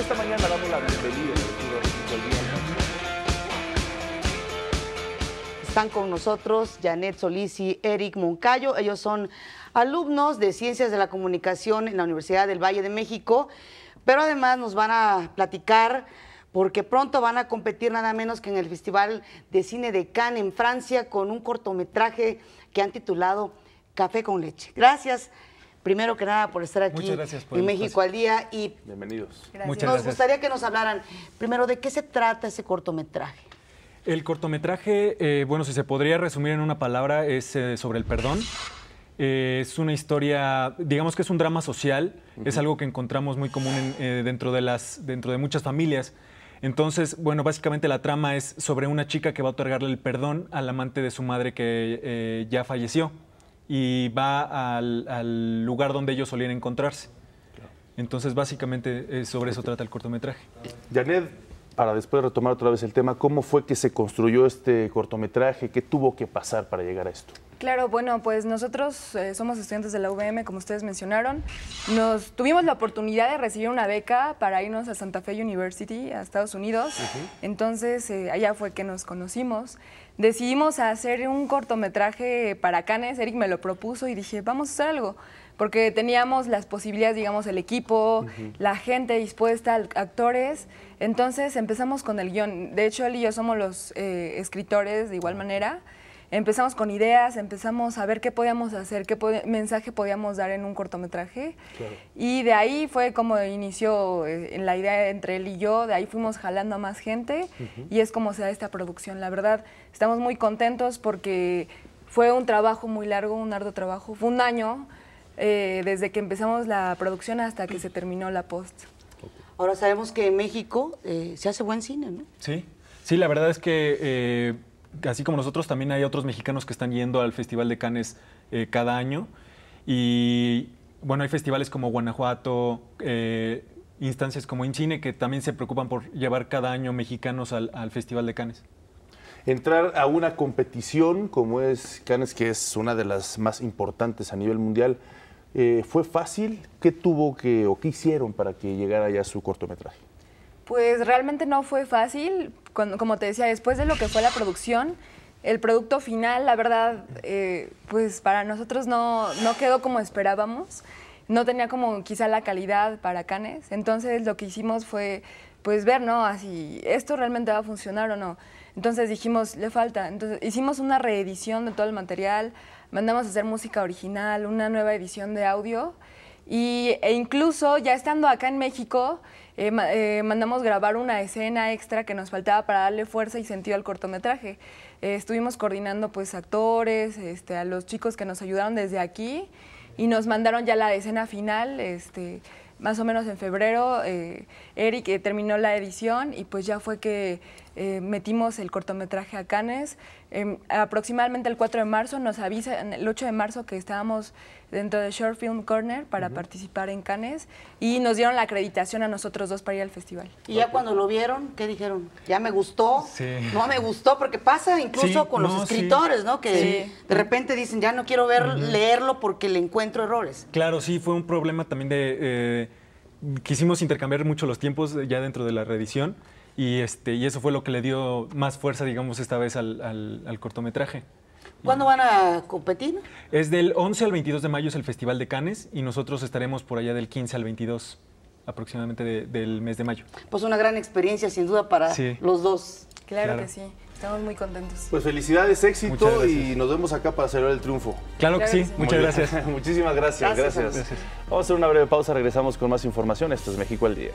Esta mañana damos la bienvenida al de Están con nosotros Janet Solís y Eric Moncayo. Ellos son alumnos de Ciencias de la Comunicación en la Universidad del Valle de México, pero además nos van a platicar porque pronto van a competir nada menos que en el Festival de Cine de Cannes en Francia con un cortometraje que han titulado Café con leche. Gracias primero que nada por estar aquí por en México al día y bienvenidos. Gracias. nos gustaría que nos hablaran primero de qué se trata ese cortometraje. El cortometraje, eh, bueno, si se podría resumir en una palabra, es eh, sobre el perdón. Eh, es una historia, digamos que es un drama social, es algo que encontramos muy común dentro, de las, dentro de muchas familias. Entonces, bueno, básicamente la trama es sobre una chica que va a otorgarle el perdón al amante de su madre que ya falleció y va al, lugar donde ellos solían encontrarse. Entonces, básicamente, eh, sobre eso trata el cortometraje. Janet, para después retomar otra vez el tema, ¿cómo fue que se construyó este cortometraje? ¿Qué tuvo que pasar para llegar a esto? Claro, bueno, pues nosotros eh, somos estudiantes de la UVM, como ustedes mencionaron. Nos tuvimos la oportunidad de recibir una beca para irnos a Santa Fe University, a Estados Unidos. Entonces, eh, allá fue que nos conocimos. Decidimos hacer un cortometraje para Canes. Eric me lo propuso y dije, vamos a hacer algo. Porque teníamos las posibilidades, digamos, el equipo, la gente dispuesta, actores. Entonces empezamos con el guión. De hecho, él y yo somos los eh, escritores de igual manera empezamos con ideas, empezamos a ver qué podíamos hacer, qué mensaje podíamos dar en un cortometraje. Y de ahí fue como inició eh, la idea entre él y yo, de ahí fuimos jalando a más gente y es como se da esta producción. La verdad, estamos muy contentos porque fue un trabajo muy largo, un arduo trabajo, fue un año eh, desde que empezamos la producción hasta que se terminó la post. Ahora sabemos que en México eh, se hace buen cine, ¿no? Sí, sí, la verdad es que así como nosotros, también hay otros mexicanos que están yendo al Festival de Cannes eh, cada año. Y bueno, hay festivales como Guanajuato, eh, instancias como InCine, que también se preocupan por llevar cada año mexicanos al, Festival de Cannes entrar a una competición como es Cannes, que es una de las más importantes a nivel mundial, eh, ¿fue fácil? ¿Qué tuvo que o qué hicieron para que llegara ya su cortometraje? Pues realmente no fue fácil. Como te decía, después de lo que fue la producción, el producto final, la verdad, eh, pues para nosotros no, quedó como esperábamos. No tenía como quizá la calidad para Canes. Entonces lo que hicimos fue pues ver, ¿no? Así, ah, ¿esto realmente va a funcionar o no? Entonces dijimos, le falta. Entonces hicimos una reedición de todo el material, mandamos a hacer música original, una nueva edición de audio y, e incluso ya estando acá en México, eh, eh, mandamos grabar una escena extra que nos faltaba para darle fuerza y sentido al cortometraje. Eh, estuvimos coordinando pues actores, este, a los chicos que nos ayudaron desde aquí y nos mandaron ya la escena final, este, más o menos en febrero. Eric terminó la edición y pues ya fue que eh, metimos el cortometraje a Cannes. Em, aproximadamente el 4 de marzo nos avisan, el 8 de marzo, que estábamos dentro de Short Film Corner para participar en Cannes y nos dieron la acreditación a nosotros dos para ir al festival. ¿Y ya cuando lo vieron, qué dijeron? ¿Ya me gustó? No me gustó, porque pasa incluso con los escritores, ¿no? Que de repente dicen, ya no quiero ver, leerlo porque le encuentro errores. Claro, sí, fue un problema también de... Eh, quisimos intercambiar mucho los tiempos ya dentro de la reedición y, este, y eso fue lo que le dio más fuerza, digamos, esta vez al, cortometraje. ¿Cuándo van a competir? Es del 11 al 22 de mayo es el Festival de Cannes y nosotros estaremos por allá del 15 al 22 aproximadamente del mes de mayo. Pues una gran experiencia sin duda para los dos. Claro, que sí. Estamos muy contentos. Pues felicidades, éxito y nos vemos acá para celebrar el triunfo. Claro, que, sí. Muchas gracias. Muchísimas gracias. gracias. Vamos a hacer una breve pausa. Regresamos con más información. Esto es México al Día.